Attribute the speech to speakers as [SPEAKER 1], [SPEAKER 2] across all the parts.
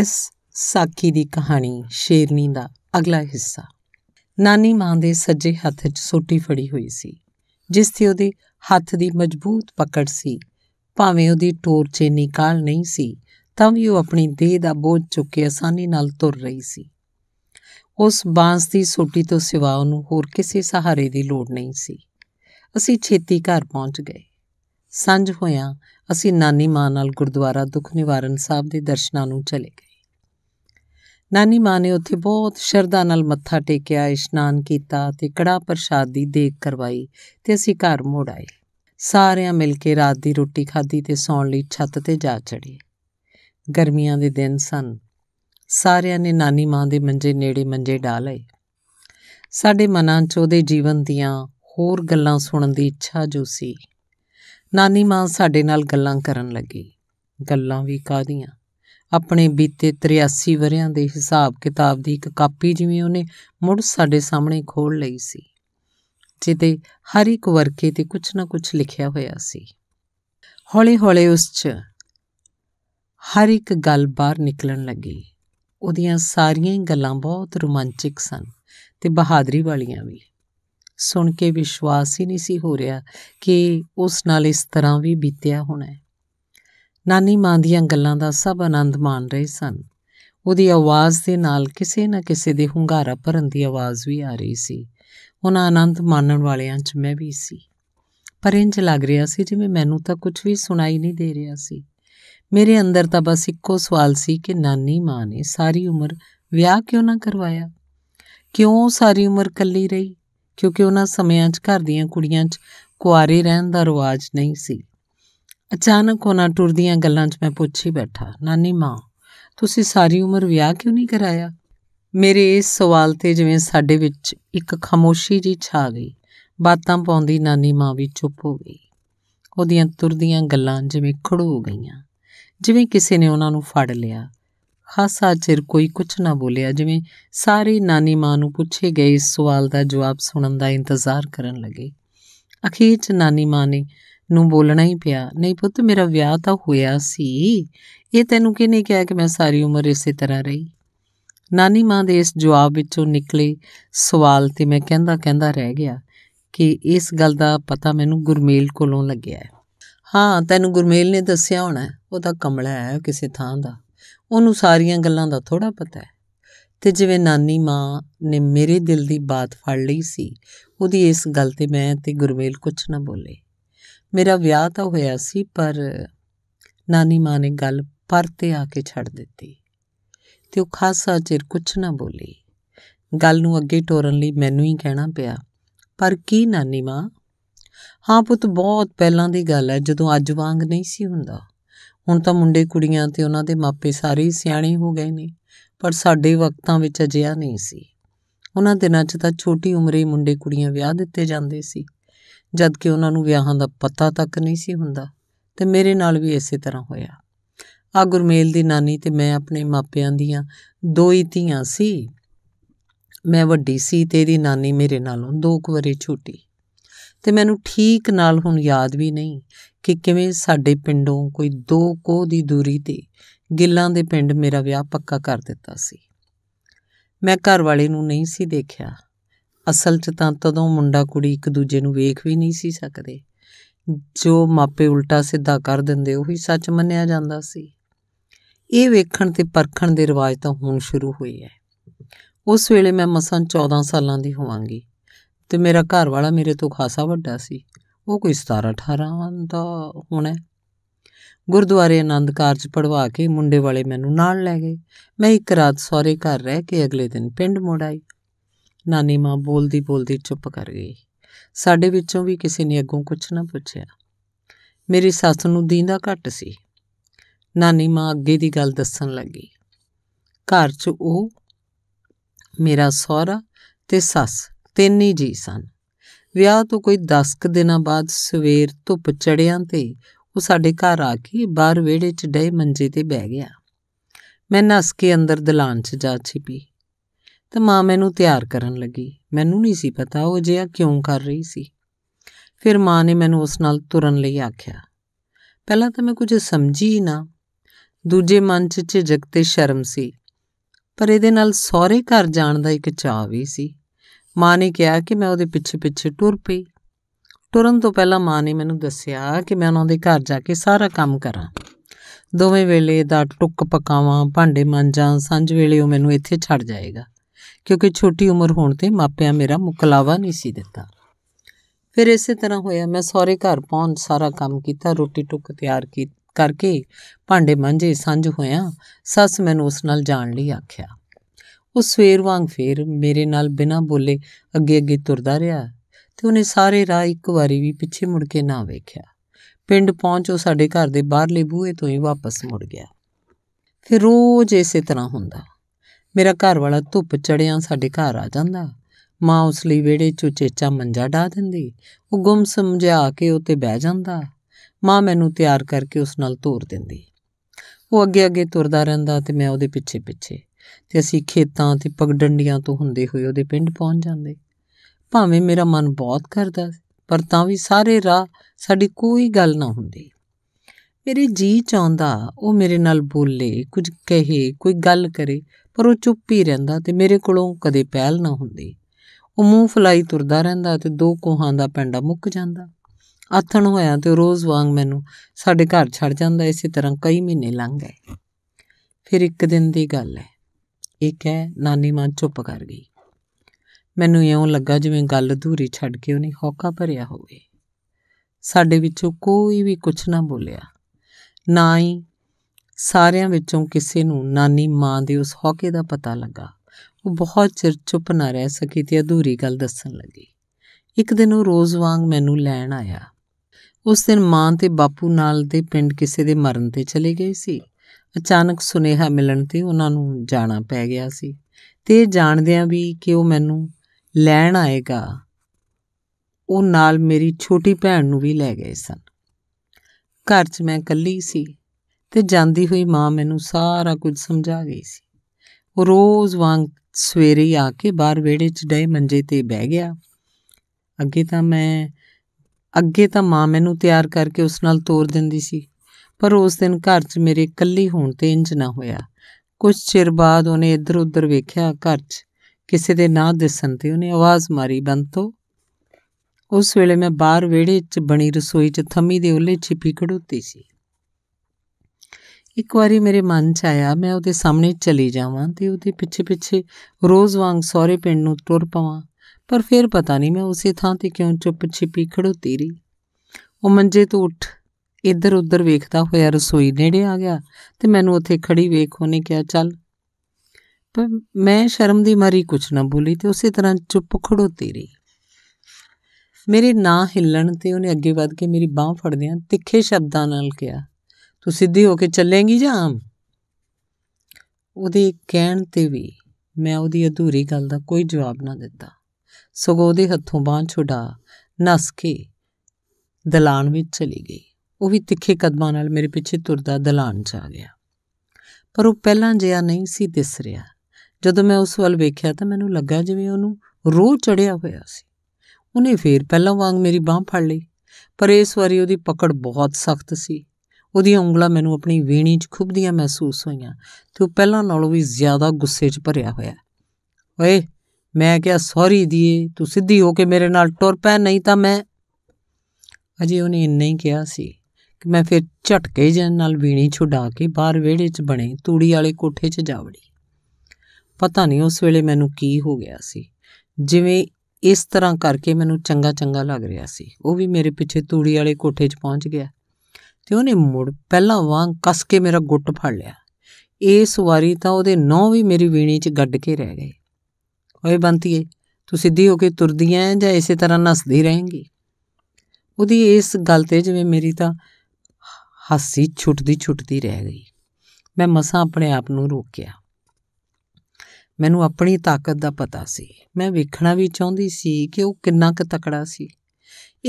[SPEAKER 1] ਇਸ ਸਾਖੀ ਦੀ ਕਹਾਣੀ ਸ਼ੇਰਨੀ ਦਾ ਅਗਲਾ ਹਿੱਸਾ ਨਾਨੀ ਮਾਂ ਦੇ ਸੱਜੇ ਹੱਥ 'ਚ ਸੋਟੀ ਫੜੀ ਹੋਈ ਸੀ ਜਿਸ ਤੇ ਉਹਦੇ ਹੱਥ ਦੀ ਮਜ਼ਬੂਤ ਪਕੜ ਸੀ ਭਾਵੇਂ ਉਹਦੀ ਟੋਰ ਚੇਨੀ ਕਾਲ ਨਹੀਂ ਸੀ ਤਾਂ ਵੀ ਉਹ ਆਪਣੀ ਦੇਹ ਦਾ ਬੋਝ ਚੁੱਕ ਕੇ ਆਸਾਨੀ ਨਾਲ ਤੁਰ ਰਹੀ ਸੀ ਉਸ ਬਾਂਸ ਦੀ ਸੋਟੀ ਤੋਂ ਸਿਵਾ ਉਹਨੂੰ ਹੋਰ ਕਿਸੇ ਸਹਾਰੇ ਦੀ ਲੋੜ ਨਹੀਂ ਸੀ ਅਸੀਂ ਛੇਤੀ ਘਰ ਪਹੁੰਚ ਗਏ ਸਾਂਝ ਹੋਇਆ ਅਸੀਂ ਨਾਨੀ ਮਾਂ ਨਾਲ ਗੁਰਦੁਆਰਾ ਦੁੱਖ ਨਿਵਾਰਨ ਸਾਹਿਬ ਦੇ ਦਰਸ਼ਨਾਂ ਨੂੰ ਚਲੇ ਗਏ ਨਾਨੀ ਮਾਂ ਨੇ ਉੱਥੇ ਬਹੁਤ ਸ਼ਰਧਾ ਨਾਲ ਮੱਥਾ ਟੇਕਿਆ ਇਸ਼ਨਾਨ ਕੀਤਾ ਤੇ ਕੜਾ ਪ੍ਰਸ਼ਾਦ ਦੀ ਦੇਖ ਕਰਵਾਈ ਤੇ ਅਸੀਂ ਘਰ ਮੋੜ ਆਏ ਸਾਰਿਆਂ ਮਿਲ ਕੇ ਰਾਤ ਦੀ ਰੋਟੀ ਖਾਧੀ ਤੇ ਸੌਣ ਲਈ ਛੱਤ ਤੇ ਜਾ ਚੜੇ ਗਰਮੀਆਂ ਦੇ ਦਿਨ ਸਨ ਸਾਰਿਆਂ ਨੇ ਨਾਨੀ ਮਾਂ ਦੇ ਮੰਜੇ ਨੇੜੇ ਮੰਜੇ ਢਾ ਲਏ ਸਾਡੇ ਮਨਾਂ 'ਚ ਉਹਦੇ ਜੀਵਨ ਦੀਆਂ ਹੋਰ ਗੱਲਾਂ ਸੁਣਨ ਦੀ ਇੱਛਾ ਜੋ ਸੀ ਨਾਨੀ ਮਾਂ ਸਾਡੇ ਨਾਲ ਗੱਲਾਂ ਕਰਨ ਲੱਗੀ ਗੱਲਾਂ ਵੀ ਕਾਦੀਆਂ ਆਪਣੇ ਬੀਤੇ 83 ਵਰਿਆਂ ਦੇ ਹਿਸਾਬ ਕਿਤਾਬ ਦੀ ਇੱਕ ਕਾਪੀ ਜਿਵੇਂ ਉਹਨੇ ਮੁੜ ਸਾਡੇ ਸਾਹਮਣੇ ਖੋਲ ਲਈ ਸੀ ਜਿਤੇ ਹਰ ਇੱਕ ਵਰਕੇ ਤੇ ਕੁਝ ਨਾ ਕੁਝ ਲਿਖਿਆ ਹੋਇਆ ਸੀ ਹੌਲੀ-ਹੌਲੀ ਉਸ 'ਚ ਹਰ ਇੱਕ ਗੱਲ ਬਾਹਰ ਨਿਕਲਣ ਲੱਗੀ ਉਹਦੀਆਂ ਸਾਰੀਆਂ ਹੀ ਗੱਲਾਂ ਬਹੁਤ ਰੋਮਾਂਚਿਕ ਸਨ ਤੇ ਬਹਾਦਰੀ ਵਾਲੀਆਂ ਵੀ ਸੁਣ ਕੇ ਵਿਸ਼ਵਾਸ ਹੀ ਨਹੀਂ ਸੀ ਹੋ ਰਿਹਾ ਕਿ ਉਸ ਨਾਲ ਇਸ ਤਰ੍ਹਾਂ ਵੀ ਬੀਤਿਆ ਹੋਣਾ ਹੈ ਨਾਨੀ ਮਾਂ ਦੀਆਂ ਗੱਲਾਂ ਦਾ ਸਭ ਆਨੰਦ ਮਾਣ ਰਹੇ ਸਨ ਉਹਦੀ ਆਵਾਜ਼ ਦੇ ਨਾਲ ਕਿਸੇ ਨਾ ਕਿਸੇ ਦੇ ਹੁੰਗਾਰਾ ਭਰਨ ਦੀ ਆਵਾਜ਼ ਵੀ ਆ ਰਹੀ ਸੀ ਉਹਨਾਂ ਆਨੰਦ ਮਾਣਨ ਵਾਲਿਆਂ 'ਚ ਮੈਂ ਵੀ ਸੀ ਪਰ ਇੰਜ ਲੱਗ ਰਿਹਾ ਸੀ ਜਿਵੇਂ ਮੈਨੂੰ ਤਾਂ ਕੁਝ ਵੀ ਸੁਣਾਈ ਨਹੀਂ ਦੇ ਰਿਹਾ ਸੀ ਮੇਰੇ ਅੰਦਰ ਤਾਂ ਬਸ ਇੱਕੋ ਸਵਾਲ ਸੀ ਕਿ ਨਾਨੀ ਮਾਂ ਨੇ ਸਾਰੀ ਉਮਰ ਵਿਆਹ ਕਿਉਂ ਨਾ ਕਰਵਾਇਆ ਕਿਉਂ ਸਾਰੀ ਉਮਰ ਕੱਲੀ ਰਹੀ ਕਿਉਂਕਿ ਉਹਨਾਂ ਸਮਿਆਂ 'ਚ ਘਰ ਦੀਆਂ ਕੁੜੀਆਂ 'ਚ ਕੁਆਰੇ ਰਹਿਣ ਦਾ ਰਿਵਾਜ ਨਹੀਂ ਸੀ ਅਚਾਨਕ ਉਹਨਾਂ ਟੁਰਦੀਆਂ ਗੱਲਾਂ 'ਚ ਮੈਂ ਪੁੱਛ ਹੀ ਬੈਠਾ ਨਾਨੀ ਮਾਂ ਤੁਸੀਂ ਸਾਰੀ ਉਮਰ ਵਿਆਹ ਕਿਉਂ ਨਹੀਂ ਕਰਾਇਆ ਮੇਰੇ ਇਸ ਸਵਾਲ ਤੇ ਜਿਵੇਂ ਸਾਡੇ ਵਿੱਚ ਇੱਕ ਖਾਮੋਸ਼ੀ ਜੀ ਛਾ ਗਈ ਬਾਤਾਂ ਪਾਉਂਦੀ ਨਾਨੀ ਮਾਂ ਵੀ ਚੁੱਪ ਹੋ ਗਈ ਉਹਦੀਆਂ ਤੁਰਦੀਆਂ ਗੱਲਾਂ ਜਿਵੇਂ ਖੜੂ ਹੋ ਗਈਆਂ ਜਿਵੇਂ ਕਿਸੇ ਨੇ ਉਹਨਾਂ ਨੂੰ ਫੜ ਲਿਆ ਖਾਸਾ ਚਿਰ ਕੋਈ ਕੁਝ ਨਾ ਬੋਲਿਆ ਜਿਵੇਂ ਸਾਰੇ ਨਾਨੀ ਮਾਂ ਨੂੰ ਪੁੱਛੇ ਗਏ ਇਸ ਸਵਾਲ ਦਾ ਜਵਾਬ ਸੁਣਨ ਦਾ ਇੰਤਜ਼ਾਰ ਕਰਨ ਲੱਗੇ ਅਖੀਰ 'ਚ ਨਾਨੀ ਮਾਂ ਨੇ ਨੂੰ ਬੋਲਣਾ ਹੀ ਪਿਆ ਨਹੀਂ ਪੁੱਤ ਮੇਰਾ ਵਿਆਹ ਤਾਂ ਹੋਇਆ ਸੀ ਇਹ ਤੈਨੂੰ ਕਿਹਨੇ ਕਿਹਾ ਕਿ ਮੈਂ ਸਾਰੀ ਉਮਰ ਇਸੇ ਤਰ੍ਹਾਂ ਰਹੀ ਨਾਨੀ ਮਾਂ ਦੇ ਇਸ ਜਵਾਬ ਵਿੱਚੋਂ ਨਿਕਲੇ ਸਵਾਲ ਤੇ ਮੈਂ ਕਹਿੰਦਾ ਕਹਿੰਦਾ ਰਹਿ ਗਿਆ ਕਿ ਇਸ ਗੱਲ ਦਾ ਪਤਾ ਮੈਨੂੰ ਗੁਰਮੇਲ ਕੋਲੋਂ ਲੱਗਿਆ ਹਾਂ ਤੈਨੂੰ ਗੁਰਮੇਲ ਨੇ ਦੱਸਿਆ ਹੋਣਾ ਉਹ ਤਾਂ ਕਮਲਾ ਹੈ ਕਿਸੇ ਥਾਂ ਦਾ ਉਹਨੂੰ ਸਾਰੀਆਂ ਗੱਲਾਂ ਦਾ ਥੋੜਾ ਪਤਾ ਹੈ ਤੇ ਜਿਵੇਂ ਨਾਨੀ ਮਾਂ ਨੇ ਮੇਰੇ ਦਿਲ ਦੀ ਬਾਤ ਫੜ ਲਈ ਸੀ ਉਹਦੀ ਇਸ ਗੱਲ ਤੇ ਮੈਂ ਤੇ ਗੁਰਮੇਲ ਕੁਝ ਨਾ ਬੋਲੇ ਮੇਰਾ ਵਿਆਹ ਤਾਂ ਹੋਇਆ ਸੀ ਪਰ ਨਾਨੀ ਮਾਂ ਨੇ ਗੱਲ ਪਰ ਤੇ ਆ ਕੇ ਛੱਡ ਦਿੱਤੀ ਤੇ ਉਹ ਖਾਸਾ ਚਿਰ ਕੁਝ ਨਾ ਬੋਲੀ ਗੱਲ ਨੂੰ ਅੱਗੇ ਟੋਰਨ ਲਈ ਮੈਨੂੰ ਹੀ ਕਹਿਣਾ ਪਿਆ ਪਰ ਕੀ ਨਾਨੀ ਮਾਂ ਹਾਂ ਪੁੱਤ ਬਹੁਤ ਪਹਿਲਾਂ ਦੀ ਗੱਲ ਹੈ ਜਦੋਂ ਅੱਜ ਵਾਂਗ ਨਹੀਂ ਸੀ ਹੁੰਦਾ ਹੁਣ ਤਾਂ ਮੁੰਡੇ ਕੁੜੀਆਂ ਤੇ ਉਹਨਾਂ ਦੇ ਮਾਪੇ ਸਾਰੇ ਸਿਆਣੇ ਹੋ ਗਏ ਨੇ ਪਰ ਸਾਡੇ ਵਕਤਾਂ ਵਿੱਚ ਅਜਿਹਾ ਨਹੀਂ ਸੀ ਉਹਨਾਂ ਦਿਨਾਂ 'ਚ ਤਾਂ ਛੋਟੀ ਉਮਰੇ ਮੁੰਡੇ ਕੁੜੀਆਂ ਵਿਆਹ ਦਿੱਤੇ ਜਾਂਦੇ ਸੀ ਜਦ ਕਿ ਉਹਨਾਂ ਨੂੰ ਵਿਆਹਾਂ ਦਾ ਪਤਾ ਤੱਕ ਨਹੀਂ ਸੀ ਹੁੰਦਾ ਤੇ ਮੇਰੇ ਨਾਲ ਵੀ ਇਸੇ ਤਰ੍ਹਾਂ ਹੋਇਆ ਆ ਗੁਰਮੇਲ ਦੀ ਨਾਨੀ ਤੇ ਮੈਂ ਆਪਣੇ ਮਾਪਿਆਂ ਦੀਆਂ ਦੋ ਹੀ ਧੀਆਂ ਸੀ ਮੈਂ ਵੱਡੀ ਸੀ ਤੇ ਇਹਦੀ ਨਾਨੀ ਮੇਰੇ ਨਾਲੋਂ ਦੋ ਕੁ ਵਰੇ ਛੋਟੀ ਤੇ ਮੈਨੂੰ ਠੀਕ ਨਾਲ ਹੁਣ ਯਾਦ ਵੀ ਨਹੀਂ ਕਿ ਕਿਵੇਂ ਸਾਡੇ ਪਿੰਡੋਂ ਕੋਈ 2 ਕੋਹ ਦੀ ਦੂਰੀ ਤੇ ਗਿੱਲਾਂ ਦੇ ਪਿੰਡ ਮੇਰਾ ਵਿਆਹ ਪੱਕਾ ਕਰ ਦਿੱਤਾ ਸੀ ਮੈਂ ਘਰ ਵਾਲੇ ਨੂੰ ਨਹੀਂ ਸੀ ਦੇਖਿਆ ਅਸਲ 'ਚ ਤਾਂ ਤਦੋਂ ਮੁੰਡਾ ਕੁੜੀ ਇੱਕ ਦੂਜੇ ਨੂੰ ਵੇਖ ਵੀ ਨਹੀਂ ਸੀ ਸਕਦੇ ਜੋ ਮਾਪੇ ਉਲਟਾ ਸਿੱਧਾ ਕਰ ਦਿੰਦੇ ਉਹੀ ਸੱਚ ਮੰਨਿਆ ਜਾਂਦਾ ਸੀ ਇਹ ਵੇਖਣ ਤੇ ਪਰਖਣ ਦੇ ਰਿਵਾਜ ਤਾਂ ਹੁਣ ਸ਼ੁਰੂ ਹੋਏ ਐ ਉਸ ਵੇਲੇ ਮੈਂ ਮਸਾਂ 14 ਸਾਲਾਂ ਦੀ ਹੋਵਾਂਗੀ ਤੇ ਮੇਰਾ ਘਰ ਵਾਲਾ ਮੇਰੇ ਤੋਂ ਖਾਸਾ ਵੱਡਾ ਸੀ ਉਹ ਕੋਈ 17 18 ਦਾ ਹੋਣਾ ਗੁਰਦੁਆਰੇ ਆਨੰਦ ਕਾਰਜ ਪੜਵਾ ਕੇ ਮੁੰਡੇ ਵਾਲੇ ਮੈਨੂੰ ਨਾਲ ਲੈ ਗਏ ਮੈਂ ਇੱਕ ਰਾਤ ਸੌਰੇ ਘਰ ਰਹਿ ਕੇ ਅਗਲੇ ਦਿਨ ਪਿੰਡ ਮੁੜ ਆਈ ਨਾਨੀ ਮਾਂ ਬੋਲਦੀ ਬੋਲਦੀ ਚੁੱਪ ਕਰ ਗਈ ਸਾਡੇ ਵਿੱਚੋਂ ਵੀ ਕਿਸੇ ਨੇ ਅੱਗੋਂ ਕੁਝ ਨਾ ਪੁੱਛਿਆ ਮੇਰੀ ਸੱਸ ਨੂੰ ਦੀਂਦਾ ਘੱਟ ਸੀ ਨਾਨੀ ਮਾਂ ਅੱਗੇ ਦੀ ਗੱਲ ਦੱਸਣ ਲੱਗੀ ਘਰ 'ਚ ਉਹ ਮੇਰਾ ਸਹੁਰਾ ਤੇ ਸੱਸ ਤਿੰਨ ਹੀ ਜੀ ਸਨ ਵਿਆਹ ਤੋਂ ਕੋਈ 10 ਕ ਦਿਨਾਂ ਬਾਅਦ ਸਵੇਰ ਧੁੱਪ ਚੜਿਆਂ ਤੇ ਉਹ ਸਾਡੇ ਘਰ ਆ ਕੇ ਬਾਹਰ ਵਿਹੜੇ 'ਚ ਡੇ ਮੰਜੇ ਤੇ ਬਹਿ ਗਿਆ ਮੈਂ ਨਸ ਕੇ ਅੰਦਰ ਦਲਾਨ 'ਚ ਜਾ ਛਿਪੀ ਤਾਂ ਮਾਂ ਮੈਨੂੰ ਤਿਆਰ ਕਰਨ ਲੱਗੀ ਮੈਨੂੰ ਨਹੀਂ ਸੀ ਪਤਾ ਉਹ ਜਿਹਾ ਕਿਉਂ ਕਰ ਰਹੀ ਸੀ ਫਿਰ ਮਾਂ ਨੇ ਮੈਨੂੰ ਉਸ ਨਾਲ ਤੁਰਨ ਲਈ ਆਖਿਆ ਪਹਿਲਾਂ ਤਾਂ ਮੈਂ ਕੁਝ ਸਮਝੀ ਨਾ ਦੂਜੇ ਮਨ 'ਚ ਝਿਜਕ ਤੇ ਸ਼ਰਮ ਸੀ ਪਰ ਇਹਦੇ ਨਾਲ ਸਹੁਰੇ ਘਰ ਜਾਣ ਦਾ ਇੱਕ ਚਾਅ ਵੀ ਸੀ ਮਾਂ ਨੇ ਕਿਹਾ ਕਿ ਮੈਂ ਉਹਦੇ ਪਿੱਛੇ-ਪਿੱਛੇ ਟੁਰ ਪਈ ਤੁਰਨ ਤੋਂ ਪਹਿਲਾਂ ਮਾਂ ਨੇ ਮੈਨੂੰ ਦੱਸਿਆ ਕਿ ਮੈਂ ਉਹਨਾਂ ਦੇ ਘਰ ਜਾ ਕੇ ਸਾਰਾ ਕੰਮ ਕਰਾਂ ਦੋਵੇਂ ਵੇਲੇ ਦਾ ਟੁੱਕ ਪਕਾਵਾਂ ਭਾਂਡੇ ਮਾਂਜਾਂ ਸਾਂਝ ਵੇਲੇ ਉਹ ਮੈਨੂੰ ਇੱਥੇ ਛੱਡ ਜਾਏਗਾ ਕਿਉਂਕਿ ਛੋਟੀ ਉਮਰ ਹੋਣ ਤੇ ਮਾਪਿਆਂ ਮੇਰਾ ਮੁਕਲਾਵਾ ਨਹੀਂ ਸੀ ਦਿੱਤਾ ਫਿਰ ਇਸੇ ਤਰ੍ਹਾਂ ਹੋਇਆ ਮੈਂ ਸਹੁਰੇ ਘਰ ਪਹੁੰਚ ਸਾਰਾ ਕੰਮ ਕੀਤਾ ਰੋਟੀ ਟੁੱਕ ਤਿਆਰ ਕੀ ਕਰਕੇ ਭਾਂਡੇ ਮਾਂਜੇ ਸਾਂਝ ਹੋਇਆ ਸੱਸ ਮੈਨੂੰ ਉਸ ਨਾਲ ਜਾਣ ਲਈ ਆਖਿਆ ਉਹ ਸਵੇਰ ਵਾਂਗ ਫੇਰ ਮੇਰੇ ਨਾਲ ਬਿਨਾ ਬੋਲੇ ਅੱਗੇ-ਅੱਗੇ ਤੁਰਦਾ ਰਿਹਾ ਤੇ ਉਹਨੇ ਸਾਰੇ ਰਾਹ ਇੱਕ ਵਾਰੀ ਵੀ ਪਿੱਛੇ ਮੁੜ ਕੇ ਨਾ ਵੇਖਿਆ ਪਿੰਡ ਪਹੁੰਚ ਉਹ ਸਾਡੇ ਘਰ ਦੇ ਬਾਹਰਲੇ ਬੂਹੇ ਤੋਂ ਹੀ ਵਾਪਸ ਮੁੜ ਗਿਆ ਫਿਰ ਰੋਜ਼ ਇਸੇ ਤਰ੍ਹਾਂ ਹੁੰਦਾ ਮੇਰਾ ਘਰ ਵਾਲਾ ਧੁੱਪ ਚੜਿਆਂ ਸਾਡੇ ਘਰ ਆ ਜਾਂਦਾ ਮਾਂ ਉਸ ਲਈ ਵਿਹੜੇ 'ਚ ਚੇਚਾ ਮੰਜਾ ਢਾ ਦਿੰਦੀ ਉਹ ਗੁੰਮ ਸਮਝਾ ਕੇ ਉੱਤੇ ਬਹਿ ਜਾਂਦਾ ਮਾਂ ਮੈਨੂੰ ਤਿਆਰ ਕਰਕੇ ਉਸ ਨਾਲ ਤੋਰ ਦਿੰਦੀ ਉਹ ਅੱਗੇ ਅੱਗੇ ਤੁਰਦਾ ਰਹਿੰਦਾ ਤੇ ਮੈਂ ਉਹਦੇ ਪਿੱਛੇ ਪਿੱਛੇ ਤੇ ਅਸੀਂ ਖੇਤਾਂ ਤੇ ਪਗਡੰਡੀਆਂ ਤੋਂ ਹੁੰਦੇ ਹੋਏ ਉਹਦੇ ਪਿੰਡ ਪਹੁੰਚ ਜਾਂਦੇ ਭਾਵੇਂ ਮੇਰਾ ਮਨ ਬਹੁਤ ਕਰਦਾ ਪਰ ਤਾਂ ਵੀ ਸਾਰੇ ਰਾਹ ਸਾਡੀ ਕੋਈ ਗੱਲ ਨਾ ਹੁੰਦੀ ਮੇਰੇ ਜੀ ਚਾਹੁੰਦਾ ਉਹ ਮੇਰੇ ਨਾਲ ਬੋਲੇ ਕੁਝ ਕਹੇ ਕੋਈ ਗੱਲ ਕਰੇ ਪਰ ਉਹ ਚੁੱਪ ਹੀ ਰਹਿੰਦਾ ਤੇ ਮੇਰੇ ਕੋਲੋਂ ਕਦੇ ਪਹਿਲ ਨਾ ਹੁੰਦੀ ਉਹ ਮੂੰਹ ਫਲਾਈ ਤੁਰਦਾ ਰਹਿੰਦਾ ਤੇ ਦੋ ਕੋਹਾਂ ਦਾ ਪੈਂਡਾ ਮੁੱਕ ਜਾਂਦਾ ਆਥਣ ਹੋਇਆ ਤੇ ਰੋਜ਼ ਵਾਂਗ ਮੈਨੂੰ ਸਾਡੇ ਘਰ ਛੱਡ ਜਾਂਦਾ ਇਸੇ ਤਰ੍ਹਾਂ ਕਈ ਮਹੀਨੇ ਲੰਘ ਗਏ ਫਿਰ ਇੱਕ ਦਿਨ ਦੀ ਗੱਲ ਹੈ ਇੱਕ ਹੈ ਨਾਨੀ ਮਾਂ ਚੁੱਪ ਕਰ ਗਈ ਮੈਨੂੰ ਇਉਂ ਲੱਗਾ ਜਿਵੇਂ ਗੱਲ ਅਧੂਰੀ ਛੱਡ ਕੇ ਉਹਨੇ ਹੌਕਾ ਭਰਿਆ ਹੋਵੇ ਸਾਡੇ ਵਿੱਚੋਂ ਕੋਈ ਵੀ ਕੁਝ ਨਾ ਬੋਲਿਆ ਨਾ ਹੀ ਸਾਰਿਆਂ ਵਿੱਚੋਂ ਕਿਸੇ ਨੂੰ ਨਾਨੀ ਮਾਂ ਦੇ ਉਸ ਹੌਕੇ ਦਾ ਪਤਾ ਲੱਗਾ ਉਹ ਬਹੁਤ ਚਿਰ ਚੁੱਪ ਨਾ ਰਹਿ ਸਕੀ ਤੇ ਅਧੂਰੀ ਗੱਲ ਦੱਸਣ ਲੱਗੀ ਇੱਕ ਦਿਨ ਉਹ ਰੋਜ਼ ਵਾਂਗ ਮੈਨੂੰ ਲੈਣ ਆਇਆ ਉਸ ਦਿਨ ਮਾਂ ਤੇ ਬਾਪੂ ਨਾਲ ਦੇ ਪਿੰਡ ਕਿਸੇ ਦੇ ਮਰਨ ਤੇ ਚਲੇ ਗਏ ਸੀ ਅਚਾਨਕ ਸੁਨੇਹਾ ਮਿਲਣ ਤੇ ਉਹਨਾਂ ਨੂੰ ਜਾਣਾ ਪੈ ਗਿਆ ਸੀ ਤੇ ਜਾਣਦਿਆਂ ਵੀ ਕਿ ਉਹ ਮੈਨੂੰ ਲੈਣ ਆਏਗਾ ਉਹ ਨਾਲ ਮੇਰੀ ਛੋਟੀ ਭੈਣ ਨੂੰ ਵੀ ਲੈ ਗਏ ਸਨ ਘਰ 'ਚ ਮੈਂ ਇਕੱਲੀ ਸੀ ਤੇ ਜਾਂਦੀ ਹੋਈ ਮਾਂ ਮੈਨੂੰ ਸਾਰਾ ਕੁਝ ਸਮਝਾ ਗਈ ਸੀ ਉਹ ਰੋਜ਼ ਵਾਂਗ ਸਵੇਰੇ ਆ ਕੇ ਬਾਹਰ ਵੇੜੇ 'ਚ ਡੇ ਮੰਜੇ ਤੇ ਬਹਿ ਗਿਆ ਅੱਗੇ ਤਾਂ ਮੈਂ ਅੱਗੇ ਤਾਂ ਮਾਂ ਮੈਨੂੰ ਤਿਆਰ ਕਰਕੇ ਉਸ ਨਾਲ ਤੋਰ ਦਿੰਦੀ ਸੀ ਪਰ ਉਸ ਦਿਨ ਘਰ 'ਚ ਮੇਰੇ ਇਕੱਲੀ ਹੋਣ ਤੇ ਇੰਜ ਨਾ ਹੋਇਆ ਕੁਝ ਚਿਰ ਬਾਅਦ ਉਹਨੇ ਇੱਧਰ ਉੱਧਰ ਵੇਖਿਆ ਘਰ 'ਚ ਕਿਸੇ ਦੇ ਨਾ ਦਿਸਣ ਤੇ ਉਹਨੇ ਆਵਾਜ਼ ਮਾਰੀ ਬੰਤੋ ਉਸ ਵੇਲੇ ਮੈਂ ਬਾਹਰ ਵਿਹੜੇ 'ਚ ਬਣੀ ਰਸੋਈ 'ਚ ਥੰਮੀ ਦੇ ਉੱਲੇ ਛਿਪੀ ਖੜੋਤੀ ਸੀ ਇੱਕ ਵਾਰੀ ਮੇਰੇ ਮਨ 'ਚ ਆਇਆ ਮੈਂ ਉਹਦੇ ਸਾਹਮਣੇ ਚਲੀ ਜਾਵਾਂ ਤੇ ਉਹਦੇ ਪਿੱਛੇ-ਪਿੱਛੇ ਰੋਜ਼ ਵਾਂਗ ਸੌਰੇ ਪਿੰਡ ਨੂੰ ਟੁਰ ਪਵਾਂ ਪਰ ਫਿਰ ਪਤਾ ਨਹੀਂ ਮੈਂ ਉਸੇ ਥਾਂ ਤੇ ਕਿਉਂ ਚੁੱਪ ਛਿਪੀ ਖੜੋਤੀ ਰਹੀ ਉਹ ਮੰਜੇ ਤੋਂ ਉੱਠ ਇੱਧਰ ਉੱਧਰ ਵੇਖਦਾ ਹੋਇਆ ਰਸੋਈ ਨੇੜੇ ਆ ਗਿਆ ਤੇ ਮੈਨੂੰ ਉੱਥੇ ਖੜੀ ਵੇਖ ਉਹਨੇ ਕਿਹਾ ਚੱਲ ਪਰ ਮੈਂ ਸ਼ਰਮ ਦੀ ਮਾਰੀ ਕੁਛ ਨਾ ਬੋਲੀ ਤੇ ਉਸੇ ਤਰ੍ਹਾਂ ਚੁੱਪ ਖੜੋਤੀ ਰਹੀ ਮੇਰੇ ਨਾ ਹਿੱਲਣ ਤੇ ਉਹਨੇ ਅੱਗੇ ਵੱਧ ਕੇ ਮੇਰੀ ਬਾਹ ਫੜਦਿਆਂ ਤਿੱਖੇ ਸ਼ਬਦਾਂ ਨਾਲ ਕਿਹਾ ਤੂੰ ਸਿੱਧੀ ਹੋ ਕੇ ਚੱਲੇਂਗੀ ਜਾਂ ਆਮ ਉਹਦੇ ਕਹਿਣ ਤੇ ਵੀ ਮੈਂ ਉਹਦੀ ਅਧੂਰੀ ਗੱਲ ਦਾ ਕੋਈ ਜਵਾਬ ਨਾ ਦਿੱਤਾ ਸਗੋਂ ਉਹਦੇ ਹੱਥੋਂ ਬਾਹ ਛੁਡਾ ਨਸ ਕੇ ਦਲਾਨ ਵਿੱਚ ਚਲੀ ਗਈ ਉਹ ਵੀ ਤਿੱਖੇ ਕਦਮਾਂ ਨਾਲ ਮੇਰੇ ਪਿੱਛੇ ਤੁਰਦਾ ਦਲਾਨ ਚ ਆ ਗਿਆ ਪਰ ਉਹ ਪਹਿਲਾਂ ਜਿਹਾ ਨਹੀਂ ਸੀ ਦਿਸ ਰਿਹਾ ਜਦੋਂ ਮੈਂ ਉਸ ਵੱਲ ਵੇਖਿਆ ਤਾਂ ਮੈਨੂੰ ਲੱਗਾ ਜਿਵੇਂ ਉਹਨੂੰ ਰੋਹ ਚੜਿਆ ਹੋਇਆ ਸੀ ਉਹਨੇ ਫੇਰ ਪਹਿਲਾਂ ਵਾਂਗ ਮੇਰੀ ਬਾਹ ਫੜ ਲਈ ਪਰ ਇਸ ਵਾਰੀ ਉਹਦੀ ਪਕੜ ਬਹੁਤ ਸਖਤ ਸੀ ਉਹਦੀ ਉਂਗਲਾਂ ਮੈਨੂੰ ਆਪਣੀ ਵੇਣੀ 'ਚ ਖੁੱਬਦੀਆਂ ਮਹਿਸੂਸ ਹੋਈਆਂ ਤੇ ਉਹ ਪਹਿਲਾਂ ਨਾਲੋਂ ਵੀ ਜ਼ਿਆਦਾ ਗੁੱਸੇ 'ਚ ਭਰਿਆ ਹੋਇਆ ਓਏ ਮੈਂ ਕਿਹਾ ਸੌਰੀ ਦੀਏ ਤੂੰ ਸਿੱਧੀ ਹੋ ਕੇ ਮੇਰੇ ਨਾਲ ਟੁਰ ਪੈ ਨਹੀਂ ਤਾਂ ਮੈਂ ਅਜੇ ਉਹਨੇ ਇੰਨਾ ਹੀ ਕਿਹਾ ਸੀ ਮੈਂ ਫਿਰ ਝਟਕੇ ਜਨ ਨਾਲ ਵੀਣੀ ਛੁਡਾ ਕੇ ਬਾਹਰ ਵਿਹੜੇ 'ਚ ਬਣੇ ਤੂੜੀ ਵਾਲੇ ਕੋਠੇ 'ਚ ਜਾ ਵੜੀ ਪਤਾ ਨਹੀਂ ਉਸ ਵੇਲੇ ਮੈਨੂੰ ਕੀ ਹੋ ਗਿਆ ਸੀ ਜਿਵੇਂ ਇਸ ਤਰ੍ਹਾਂ ਕਰਕੇ ਮੈਨੂੰ ਚੰਗਾ ਚੰਗਾ ਲੱਗ ਰਿਹਾ ਸੀ ਉਹ ਵੀ ਮੇਰੇ ਪਿੱਛੇ ਤੂੜੀ ਵਾਲੇ ਕੋਠੇ 'ਚ ਪਹੁੰਚ ਗਿਆ ਤੇ ਉਹਨੇ ਮੁੜ ਪਹਿਲਾਂ ਵਾਂਗ ਕੱਸ ਕੇ ਮੇਰਾ ਗੁੱਟ ਫੜ ਲਿਆ ਇਸ ਵਾਰੀ ਤਾਂ ਉਹਦੇ ਨੌ ਵੀ ਮੇਰੀ ਵੀਣੀ 'ਚ ਗੱਡ ਕੇ ਰਹਿ ਗਏ ਓਏ ਬੰਤੀਏ ਤੂੰ ਸਿੱਧੀ ਹੋ ਕੇ ਤੁਰਦੀ ਐ ਜਾਂ ਇਸੇ ਤਰ੍ਹਾਂ ਨਸਦੀ ਰਹੇਂਗੀ ਉਹਦੀ ਇਸ ਗੱਲ ਤੇ ਜਿਵੇਂ ਮੇਰੀ ਤਾਂ ਹਾਸੀ ਛੁੱਟਦੀ ਛੁੱਟਦੀ ਰਹਿ ਗਈ ਮੈਂ ਮਸਾਂ ਆਪਣੇ ਆਪ ਨੂੰ ਰੋਕਿਆ ਮੈਨੂੰ ਆਪਣੀ ਤਾਕਤ ਦਾ ਪਤਾ ਸੀ ਮੈਂ ਵੇਖਣਾ ਵੀ ਚਾਹੁੰਦੀ ਸੀ ਕਿ ਉਹ ਕਿੰਨਾ ਕੁ ਤਕੜਾ ਸੀ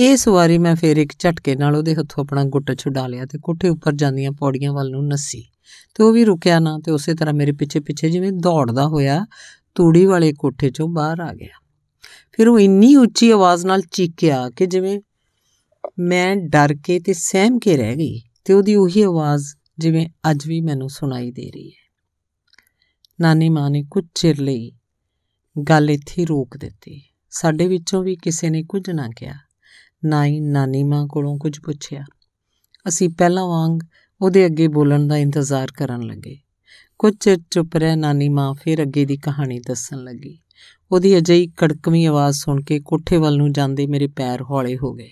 [SPEAKER 1] ਇਸ ਵਾਰੀ ਮੈਂ ਫੇਰ ਇੱਕ ਝਟਕੇ ਨਾਲ ਉਹਦੇ ਹੱਥੋਂ ਆਪਣਾ ਗੁੱਟ ਛੁਡਾ ਲਿਆ ਤੇ ਕੋਠੇ ਉੱਪਰ ਜਾਂਦੀਆਂ ਪੌੜੀਆਂ ਵੱਲ ਨੂੰ ਨੱਸੀ ਤੇ ਉਹ ਵੀ ਰੁਕਿਆ ਨਾ ਤੇ ਉਸੇ ਤਰ੍ਹਾਂ ਮੇਰੇ ਪਿੱਛੇ ਪਿੱਛੇ ਜਿਵੇਂ ਦੌੜਦਾ ਹੋਇਆ ਤੂੜੀ ਵਾਲੇ ਕੋਠੇ 'ਚੋਂ ਬਾਹਰ ਆ ਗਿਆ ਫਿਰ ਉਹ ਇੰਨੀ ਉੱਚੀ ਆਵਾਜ਼ ਨਾਲ ਚੀਕਿਆ ਕਿ ਜਿਵੇਂ ਮੈਂ ਡਰ ਕੇ ਤੇ ਸਹਿਮ ਕੇ ਰਹਿ ਗਈ ਤੇ ਉਹਦੀ ਉਹੀ ਆਵਾਜ਼ ਜਿਵੇਂ ਅੱਜ ਵੀ ਮੈਨੂੰ ਸੁਣਾਈ ਦੇ ਰਹੀ ਹੈ ਨਾਨੀ ਮਾਂ ਨੇ ਕੁਝ ਚਿਰ ਲਈ ਗੱਲ ਇੱਥੇ ਰੋਕ ਦਿੱਤੀ ਸਾਡੇ ਵਿੱਚੋਂ ਵੀ ਕਿਸੇ ਨੇ ਕੁਝ ਨਾ ਕਿਹਾ ਨਾ ਹੀ ਨਾਨੀ ਮਾਂ ਕੋਲੋਂ ਕੁਝ ਪੁੱਛਿਆ ਅਸੀਂ ਪਹਿਲਾਂ ਵਾਂਗ ਉਹਦੇ ਅੱਗੇ ਬੋਲਣ ਦਾ ਇੰਤਜ਼ਾਰ ਕਰਨ ਲੱਗੇ ਕੁਝ ਚਿਰ ਚੁੱਪ ਰਹਿ ਨਾਨੀ ਮਾਂ ਫਿਰ ਅੱਗੇ ਦੀ ਕਹਾਣੀ ਦੱਸਣ ਲੱਗੀ ਉਹਦੀ ਅਜਿਹੀ ਕੜਕਵੀਂ ਆਵਾਜ਼ ਸੁਣ ਕੇ ਕੋਠੇ ਵੱਲ ਨੂੰ ਜਾਂਦੇ ਮੇਰੇ ਪੈਰ ਹੌਲੇ ਹੋ ਗਏ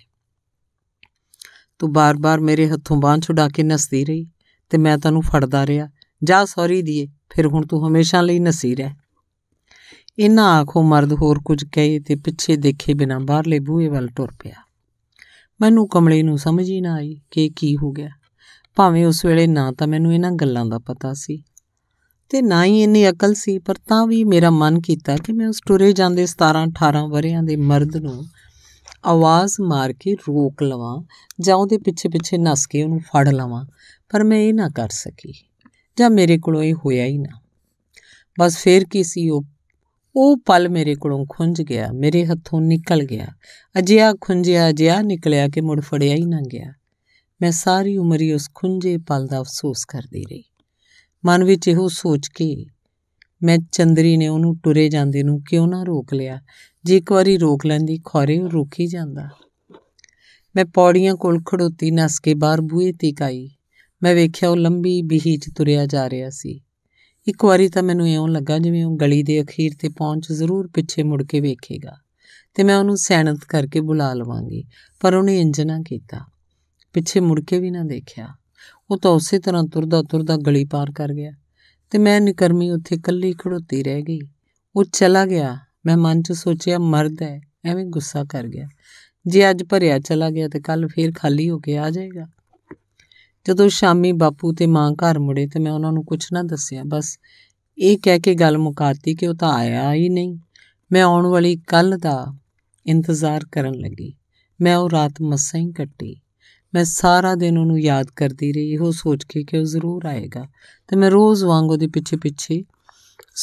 [SPEAKER 1] ਤੂੰ ਬਾਰ-ਬਾਰ ਮੇਰੇ ਹੱਥੋਂ ਬਾਹ ਛੁਡਾ ਕੇ ਨਸਦੀ ਰਹੀ ਤੇ ਮੈਂ ਤੈਨੂੰ ਫੜਦਾ ਰਿਹਾ ਜਾ ਸੌਰੀ ਦੀਏ ਫਿਰ ਹੁਣ ਤੂੰ ਹਮੇਸ਼ਾ ਲਈ ਨਸੀਰ ਹੈ ਇਹਨਾਂ ਆਖੋ ਮਰਦ ਹੋਰ ਕੁਝ ਕਹੇ ਤੇ ਪਿੱਛੇ ਦੇਖੇ ਬਿਨਾ ਬਾਹਰਲੇ ਬੂਹੇ ਵੱਲ ਟੁਰ ਪਿਆ ਮੈਨੂੰ ਕਮਲੇ ਨੂੰ ਸਮਝ ਹੀ ਨਾ ਆਈ ਕਿ ਕੀ ਹੋ ਗਿਆ ਭਾਵੇਂ ਉਸ ਵੇਲੇ ਨਾ ਤਾਂ ਮੈਨੂੰ ਇਹਨਾਂ ਗੱਲਾਂ ਦਾ ਪਤਾ ਸੀ ਤੇ ਨਾ ਹੀ ਇੰਨੀ ਅਕਲ ਸੀ ਪਰ ਤਾਂ ਵੀ ਮੇਰਾ ਮਨ ਕੀਤਾ ਕਿ ਮੈਂ ਉਸ ਟੁਰੇ ਜਾਂਦੇ 17 18 ਵਰਿਆਂ ਦੇ ਮਰਦ ਨੂੰ ਆਵਾਜ਼ ਮਾਰ ਕੇ ਰੋਕ ਲਵਾਂ ਜਾਂ ਉਹਦੇ ਪਿੱਛੇ ਪਿੱਛੇ ਨਸ ਕੇ ਉਹਨੂੰ ਫੜ ਲਵਾਂ ਪਰ ਮੈਂ ਇਹ ਨਾ ਕਰ ਸਕੀ ਜਾਂ ਮੇਰੇ ਕੋਲੋਂ ਇਹ ਹੋਇਆ ਹੀ ਨਾ ਬਸ ਫੇਰ ਕੀ ਸੀ ਉਹ ਉਹ ਪਲ ਮੇਰੇ ਕੋਲੋਂ ਖੁੰਝ ਗਿਆ ਮੇਰੇ ਹੱਥੋਂ ਨਿਕਲ ਗਿਆ ਅਜਿਹਾ ਖੁੰਝਿਆ ਅਜਿਆ ਨਿਕਲਿਆ ਕਿ ਮੁੜ ਫੜਿਆ ਹੀ ਨਾ ਗਿਆ ਮੈਂ ਸਾਰੀ ਉਮਰ ਹੀ ਉਸ ਖੁੰਝੇ ਪਲ ਦਾ ਅਫਸੋਸ ਕਰਦੀ ਰਹੀ ਮਨ ਵਿੱਚ ਇਹੋ ਸੋਚ ਕੇ ਮੈਂ ਚੰਦਰੀ ਨੇ ਉਹਨੂੰ ਟੁਰੇ ਜਾਂਦੇ ਨੂੰ ਕਿਉਂ ਨਾ ਰੋਕ ਲਿਆ ਜੇ ਇੱਕ ਵਾਰੀ ਰੋਕ ਲੈਂਦੀ ਖੌਰੇ ਉਹ ਰੁਕ ਹੀ ਜਾਂਦਾ ਮੈਂ ਪੌੜੀਆਂ ਕੋਲ ਖੜੋਤੀ ਨਸ ਕੇ ਬਾਹਰ ਬੂਹੇ ਤੇ ਕਾਈ ਮੈਂ ਵੇਖਿਆ ਉਹ ਲੰਬੀ ਬੀਹੀ 'ਚ ਤੁਰਿਆ ਜਾ ਰਿਹਾ ਸੀ ਇੱਕ ਵਾਰੀ ਤਾਂ ਮੈਨੂੰ ਇਉਂ ਲੱਗਾ ਜਿਵੇਂ ਉਹ ਗਲੀ ਦੇ ਅਖੀਰ ਤੇ ਪਹੁੰਚ ਜ਼ਰੂਰ ਪਿੱਛੇ ਮੁੜ ਕੇ ਵੇਖੇਗਾ ਤੇ ਮੈਂ ਉਹਨੂੰ ਸੈਨਤ ਕਰਕੇ ਬੁਲਾ ਲਵਾਂਗੀ ਪਰ ਉਹਨੇ ਇੰਜ ਨਾ ਕੀਤਾ ਪਿੱਛੇ ਮੁੜ ਕੇ ਵੀ ਨਾ ਦੇਖਿਆ ਉਹ ਤਾਂ ਉਸੇ ਤਰ੍ਹਾਂ ਤੁਰਦਾ ਤੁਰਦਾ ਗਲੀ ਪਾਰ ਕਰ ਗਿਆ ਤੇ ਮੈਂ ਨਿਕਰਮੀ ਉੱਥੇ ਇਕੱਲੀ ਖੜੋਤੀ ਰਹਿ ਗਈ ਉਹ ਚਲਾ ਗਿਆ ਮੈਂ ਮਨ 'ਚ ਸੋਚਿਆ ਮਰਦ ਹੈ ਐਵੇਂ ਗੁੱਸਾ ਕਰ ਗਿਆ ਜੇ ਅੱਜ ਭਰਿਆ ਚਲਾ ਗਿਆ ਤੇ ਕੱਲ ਫੇਰ ਖਾਲੀ ਹੋ ਕੇ ਆ ਜਾਏਗਾ ਜਦੋਂ ਸ਼ਾਮੀ ਬਾਪੂ ਤੇ ਮਾਂ ਘਰ ਮੁੜੇ ਤੇ ਮੈਂ ਉਹਨਾਂ ਨੂੰ ਕੁਝ ਨਾ ਦੱਸਿਆ ਬਸ ਇਹ ਕਹਿ ਕੇ ਗੱਲ ਮੁਕਾਤੀ ਕਿ ਉਹ ਤਾਂ ਆਇਆ ਹੀ ਨਹੀਂ ਮੈਂ ਆਉਣ ਵਾਲੀ ਕੱਲ ਦਾ ਇੰਤਜ਼ਾਰ ਕਰਨ ਲੱਗੀ ਮੈਂ ਉਹ ਰਾਤ ਮਸਾਂ ਹੀ ਕੱਟੀ ਮੈਂ ਸਾਰਾ ਦਿਨ ਉਹਨੂੰ ਯਾਦ ਕਰਦੀ ਰਹੀ ਉਹ ਸੋਚ ਕੇ ਕਿ ਉਹ ਜ਼ਰੂਰ ਆਏਗਾ ਤੇ ਮੈਂ ਰੋਜ਼ ਵਾਂਗ ਉਹਦੇ ਪਿੱਛੇ-ਪਿੱਛੇ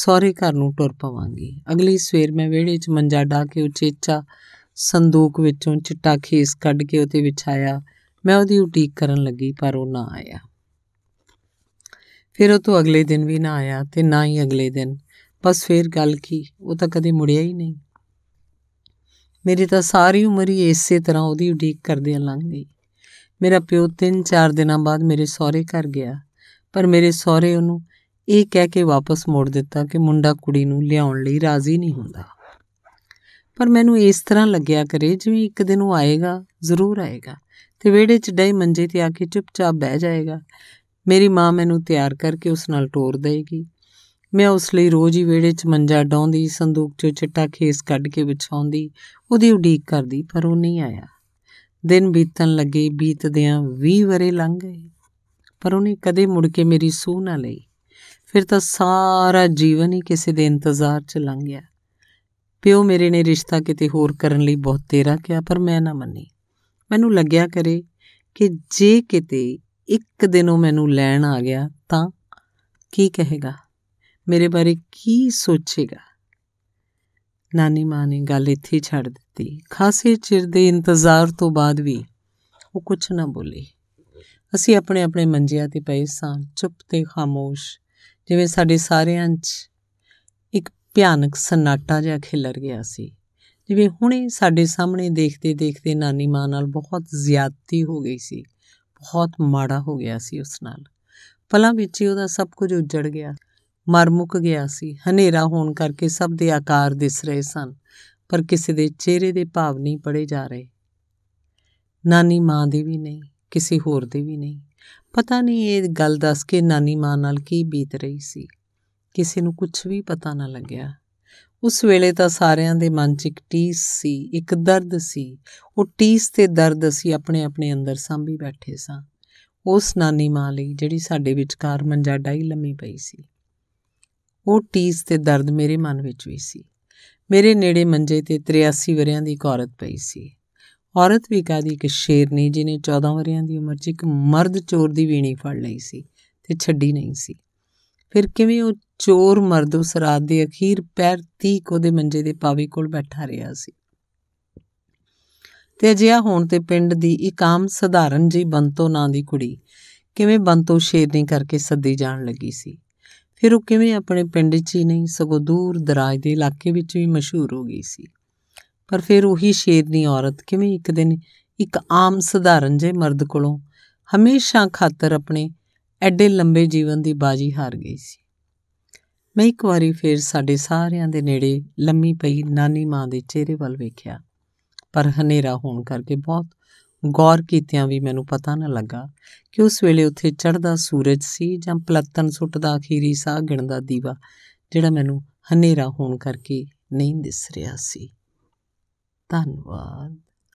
[SPEAKER 1] ਸਾਰੇ ਘਰ ਨੂੰ ਟੁਰ ਪਵਾਂਗੀ ਅਗਲੀ ਸਵੇਰ ਮੈਂ ਵਿਹੜੇ 'ਚ ਮੰਜਾ ਢਾ ਕੇ ਉਚੇਚਾ ਸੰਦੂਕ ਵਿੱਚੋਂ ਚਿੱਟਾ ਖੇਸ ਕੱਢ ਕੇ ਵਿੱਚ ਵਿਛਾਇਆ ਮੈਂ ਉਹਦੀ ਉਡੀਕ ਕਰਨ ਲੱਗੀ ਪਰ ਉਹ ਨਾ ਆਇਆ ਫਿਰ ਉਹ ਤੋਂ ਅਗਲੇ ਦਿਨ ਵੀ ਨਾ ਆਇਆ ਤੇ ਨਾ ਹੀ ਅਗਲੇ ਦਿਨ ਬਸ ਫੇਰ ਗੱਲ ਕੀ ਉਹ ਤਾਂ ਕਦੇ ਮੁੜਿਆ ਹੀ ਨਹੀਂ ਮੇਰੀ ਤਾਂ ਸਾਰੀ ਉਮਰ ਹੀ ਇਸੇ ਤਰ੍ਹਾਂ ਉਹਦੀ ਉਡੀਕ ਕਰਦੇ ਲੰਘ ਗਈ ਮੇਰਾ ਪਿਓ 3-4 ਦਿਨਾਂ ਬਾਅਦ ਮੇਰੇ ਸਹੁਰੇ ਘਰ ਗਿਆ ਪਰ ਮੇਰੇ ਸਹੁਰੇ ਉਹਨੂੰ ਇਹ ਕਹਿ ਕੇ ਵਾਪਸ ਮੋੜ ਦਿੱਤਾ ਕਿ ਮੁੰਡਾ ਕੁੜੀ ਨੂੰ ਲਿਆਉਣ ਲਈ ਰਾਜ਼ੀ ਨਹੀਂ ਹੁੰਦਾ ਪਰ ਮੈਨੂੰ ਇਸ ਤਰ੍ਹਾਂ ਲੱਗਿਆ ਕਰੇ ਜਿਵੇਂ ਇੱਕ ਦਿਨ ਉਹ ਆਏਗਾ ਜ਼ਰੂਰ ਆਏਗਾ ਤੇ ਵਿਹੜੇ 'ਚ ਡਈ ਮੰਜੇ ਤੇ ਆ ਕੇ ਚੁੱਪਚਾਪ ਬਹਿ ਜਾਏਗਾ ਮੇਰੀ ਮਾਂ ਮੈਨੂੰ ਤਿਆਰ ਕਰਕੇ ਉਸ ਨਾਲ ਟੋਰ ਦੇਗੀ ਮੈਂ ਉਸ ਲਈ ਰੋਜ਼ ਹੀ ਵਿਹੜੇ 'ਚ ਮੰਜਾ ਡਾਉਂਦੀ ਸੰਦੂਕ 'ਚੋਂ ਚਿੱਟਾ ਖੇਸ ਕੱਢ ਕੇ ਵਿਛਾਉਂਦੀ ਉਹਦੀ ਉਡੀਕ ਕਰਦੀ ਪਰ ਉਹ ਨਹੀਂ ਆਇਆ ਦਿਨ ਬੀਤਣ ਲੱਗੇ ਬੀਤਦਿਆਂ 20 ਵਰੇ ਲੰਘ ਗਏ ਪਰ ਉਹਨੇ ਕਦੇ ਮੁੜ ਕੇ ਮੇਰੀ ਸੂਹ ਨਾ ਲਈ ਫਿਰ ਤਾਂ ਸਾਰਾ ਜੀਵਨ ਹੀ ਕਿਸੇ ਦੇ ਇੰਤਜ਼ਾਰ 'ਚ ਲੰਘ ਗਿਆ ਪਿਓ ਮੇਰੇ ਨੇ ਰਿਸ਼ਤਾ ਕਿਤੇ ਹੋਰ ਕਰਨ ਲਈ ਬਹੁਤ ਤੇਰਾ ਕਿਹਾ ਪਰ ਮੈਂ ਨਾ ਮੰਨੀ ਮੈਨੂੰ ਲੱਗਿਆ ਕਰੇ ਕਿ ਜੇ ਕਿਤੇ ਇੱਕ ਦਿਨ ਉਹ ਮੈਨੂੰ ਲੈਣ ਆ ਗਿਆ ਤਾਂ ਕੀ ਕਹੇਗਾ ਮੇਰੇ ਬਾਰੇ ਕੀ ਸੋਚੇਗਾ ਨਾਨੀ ਮਾਂ ਨੇ ਗੱਲ ਇੱਥੇ ਛੱਡ ਦਿੱਤੀ ਖਾਸੇ ਚਿਰ ਦੇ ਇੰਤਜ਼ਾਰ ਤੋਂ ਬਾਅਦ ਵੀ ਉਹ ਕੁਝ ਨਾ ਬੋਲੀ ਅਸੀਂ ਆਪਣੇ ਆਪਣੇ ਮੰਜਿਆਂ ਤੇ ਪਏ ਸਾਂ ਚੁੱਪ ਤੇ ਖਾਮੋਸ਼ ਜਿਵੇਂ ਸਾਡੇ ਸਾਰਿਆਂ 'ਚ ਇੱਕ ਭਿਆਨਕ ਸਨਾਟਾ ਜਿਹਾ ਖਿਲਰ ਗਿਆ ਸੀ ਜਿਵੇਂ ਹੁਣੇ ਸਾਡੇ ਸਾਹਮਣੇ ਦੇਖਦੇ ਦੇਖਦੇ ਨਾਨੀ ਮਾਂ ਨਾਲ ਬਹੁਤ ਜ਼ਿਆਦਤੀ ਹੋ ਗਈ ਸੀ ਬਹੁਤ ਮਾੜਾ ਹੋ ਗਿਆ ਸੀ ਉਸ ਨਾਲ ਪਲਾਂ ਵਿੱਚ ਹੀ ਉਹਦਾ ਸਭ ਕੁਝ ਉਜੜ ਗਿਆ ਮਰ ਮੁੱਕ ਗਿਆ ਸੀ ਹਨੇਰਾ ਹੋਣ ਕਰਕੇ ਸਭ ਦੇ ਆਕਾਰ ਦਿਸ ਰਹੇ ਸਨ ਪਰ ਕਿਸੇ ਦੇ ਚਿਹਰੇ ਦੇ ਭਾਵ ਨਹੀਂ ਪੜੇ ਜਾ ਰਹੇ ਨਾਨੀ ਮਾਂ ਦੇ ਵੀ ਨਹੀਂ ਕਿਸੇ ਹੋਰ ਦੇ ਵੀ ਨਹੀਂ ਪਤਾ ਨਹੀਂ ਇਹ ਗੱਲ ਦੱਸ ਕੇ ਨਾਨੀ ਮਾਂ ਨਾਲ ਕੀ ਬੀਤ ਰਹੀ ਸੀ ਕਿਸੇ ਨੂੰ ਕੁਝ ਵੀ ਪਤਾ ਨਾ ਲੱਗਿਆ ਉਸ ਵੇਲੇ ਤਾਂ ਸਾਰਿਆਂ ਦੇ ਮਨ 'ਚ ਇੱਕ ਟੀਸ ਸੀ ਇੱਕ ਦਰਦ ਸੀ ਉਹ ਟੀਸ ਤੇ ਦਰਦ ਅਸੀਂ ਆਪਣੇ ਆਪਣੇ ਅੰਦਰ ਸਾਂਭੀ ਬੈਠੇ ਸਾਂ ਉਸ ਨਾਨੀ ਮਾਂ ਲਈ ਜਿਹੜੀ ਸਾਡੇ ਵਿਚਕਾਰ ਮੰਜਾ ਡਾਈ ਲੰਮੀ ਪਈ ਸੀ ਉਹ ਟੀਸ ਤੇ ਦਰਦ ਮੇਰੇ ਮਨ ਵਿੱਚ ਵੀ ਸੀ ਮੇਰੇ ਨੇੜੇ ਮੰਜੇ ਤੇ 83 ਵਰਿਆਂ ਦੀ ਇੱਕ ਔਰਤ ਪਈ ਸੀ ਔਰਤ ਵੀ ਕਾਦੀ ਇੱਕ ਨੇ ਜਿਹਨੇ 14 ਵਰਿਆਂ ਦੀ ਉਮਰ 'ਚ ਇੱਕ ਮਰਦ ਚੋਰ ਦੀ ਵੀਣੀ ਫੜ ਲਈ ਸੀ ਤੇ ਛੱਡੀ ਨਹੀਂ ਸੀ ਫਿਰ ਕਿਵੇਂ ਉਹ ਚੋਰ ਮਰਦ ਉਸ ਰਾਤ ਦੇ ਅਖੀਰ ਪੈਰ ਤੀਕ ਉਹਦੇ ਮੰਜੇ ਦੇ ਪਾਵੇ ਕੋਲ ਬੈਠਾ ਰਿਹਾ ਸੀ ਤੇ ਅਜਿਹਾ ਹੋਣ ਤੇ ਪਿੰਡ ਦੀ ਇੱਕ ਆਮ ਸਧਾਰਨ ਜੀ ਬੰਤੋ ਨਾਂ ਦੀ ਕੁੜੀ ਕਿਵੇਂ ਬੰਤੋ ਨਹੀਂ ਕਰਕੇ ਸੱਦੀ ਜਾਣ ਲੱਗੀ ਸੀ ਫਿਰ ਉਹ ਕਿਵੇਂ ਆਪਣੇ ਪਿੰਡ 'ਚ ਹੀ ਨਹੀਂ ਸਗੋਂ ਦੂਰ ਦਰਾਜ ਦੇ ਇਲਾਕੇ ਵਿੱਚ ਵੀ ਮਸ਼ਹੂਰ ਹੋ ਗਈ ਸੀ ਪਰ ਫਿਰ ਉਹੀ ਸ਼ੇਰਨੀ ਔਰਤ ਕਿਵੇਂ ਇੱਕ ਦਿਨ ਇੱਕ ਆਮ ਸਧਾਰਨ ਜੇ ਮਰਦ ਕੋਲੋਂ ਹਮੇਸ਼ਾ ਖਾਤਰ ਆਪਣੇ ਐਡੇ ਲੰਬੇ ਜੀਵਨ ਦੀ ਬਾਜੀ ਹਾਰ ਗਈ ਸੀ ਮੈਂ ਇੱਕ ਵਾਰੀ ਫੇਰ ਸਾਡੇ ਸਾਰਿਆਂ ਦੇ ਨੇੜੇ ਲੰਮੀ ਪਈ ਨਾਨੀ ਮਾਂ ਦੇ ਚਿਹਰੇ ਵੱਲ ਵੇਖਿਆ ਪਰ ਹਨੇਰਾ ਹੋਣ ਕਰਕੇ ਬਹੁਤ ਗੌਰ ਕੀਤਿਆਂ ਵੀ ਮੈਨੂੰ ਪਤਾ ਨਾ ਲੱਗਾ ਕਿ ਉਸ ਵੇਲੇ ਉੱਥੇ ਚੜ੍ਹਦਾ ਸੂਰਜ ਸੀ ਜਾਂ ਪਲਤਨ ਸੁੱਟਦਾ ਅਖੀਰੀ ਸਾਹ ਗਿਣਦਾ ਦੀਵਾ ਜਿਹੜਾ ਮੈਨੂੰ ਹਨੇਰਾ ਹੋਣ ਕਰਕੇ ਨਹੀਂ ਦਿਸ ਰਿਹਾ ਸੀ ਧੰਨਵਾਦ